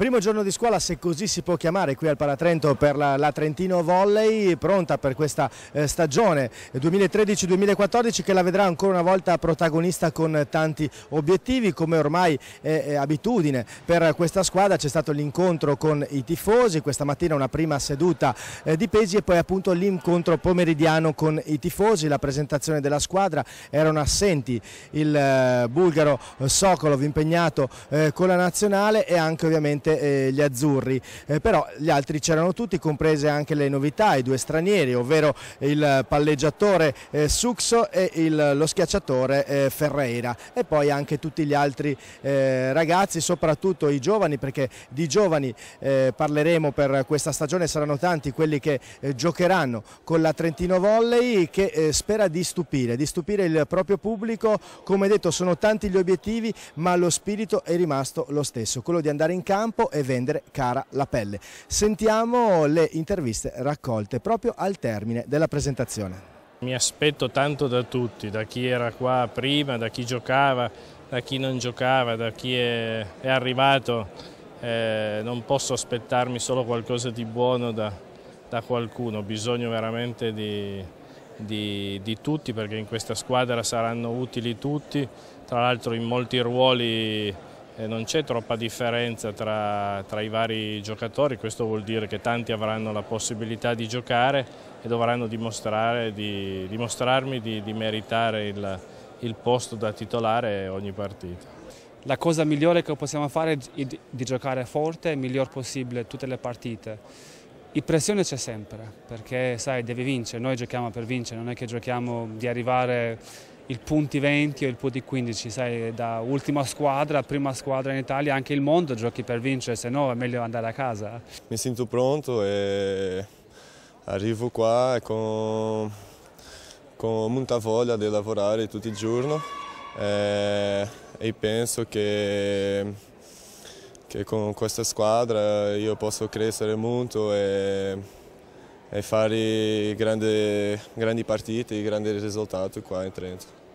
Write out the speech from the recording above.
Primo giorno di scuola, se così si può chiamare, qui al Paratrento per la, la Trentino Volley, pronta per questa eh, stagione 2013-2014 che la vedrà ancora una volta protagonista con tanti obiettivi, come ormai è, è abitudine per questa squadra. C'è stato l'incontro con i tifosi, questa mattina una prima seduta eh, di Pesi e poi appunto l'incontro pomeridiano con i tifosi, la presentazione della squadra. Erano assenti il eh, bulgaro Sokolov impegnato eh, con la nazionale e anche ovviamente ovviamente eh, gli azzurri, eh, però gli altri c'erano tutti, comprese anche le novità, i due stranieri, ovvero il palleggiatore eh, Suxo e il, lo schiacciatore eh, Ferreira e poi anche tutti gli altri eh, ragazzi, soprattutto i giovani, perché di giovani eh, parleremo per questa stagione, saranno tanti quelli che giocheranno con la Trentino Volley che spera di stupire, di stupire il proprio pubblico, come detto sono tanti gli obiettivi ma lo spirito è rimasto lo stesso, quello di andare in campo campo e vendere cara la pelle. Sentiamo le interviste raccolte proprio al termine della presentazione. Mi aspetto tanto da tutti, da chi era qua prima, da chi giocava, da chi non giocava, da chi è, è arrivato. Eh, non posso aspettarmi solo qualcosa di buono da, da qualcuno, ho bisogno veramente di, di, di, tutti perché in questa squadra saranno utili tutti, tra l'altro in molti ruoli eh, non c'è troppa differenza tra, tra, i vari giocatori, questo vuol dire che tanti avranno la possibilità di giocare e dovranno di, dimostrarmi di, di meritare il, il, posto da titolare ogni partita. La cosa migliore che possiamo fare è di, giocare forte e miglior possibile tutte le partite. Il pressione c'è sempre, perché sai, devi vincere, noi giochiamo per vincere, non è che giochiamo di arrivare il punti 20 o il punti 15, sai, da ultima squadra a prima squadra in Italia, anche il mondo giochi per vincere, se no è meglio andare a casa. Mi sento pronto e arrivo qua con, con molta voglia di lavorare tutto il giorno e, eh, e penso che, che con questa squadra io posso crescere molto e e fare grande, grandi partite e grandi risultati qua in Trento.